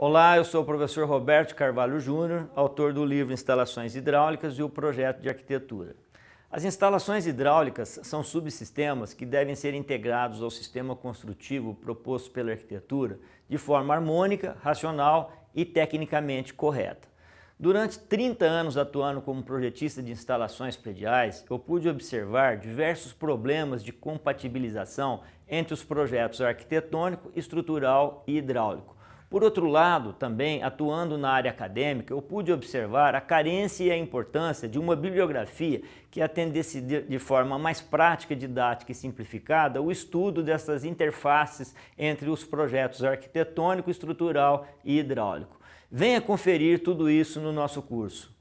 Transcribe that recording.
Olá, eu sou o professor Roberto Carvalho Júnior, autor do livro Instalações Hidráulicas e o Projeto de Arquitetura. As instalações hidráulicas são subsistemas que devem ser integrados ao sistema construtivo proposto pela arquitetura de forma harmônica, racional e tecnicamente correta. Durante 30 anos atuando como projetista de instalações prediais, eu pude observar diversos problemas de compatibilização entre os projetos arquitetônico, estrutural e hidráulico por outro lado, também atuando na área acadêmica, eu pude observar a carência e a importância de uma bibliografia que atendesse de forma mais prática, didática e simplificada o estudo dessas interfaces entre os projetos arquitetônico, estrutural e hidráulico. Venha conferir tudo isso no nosso curso.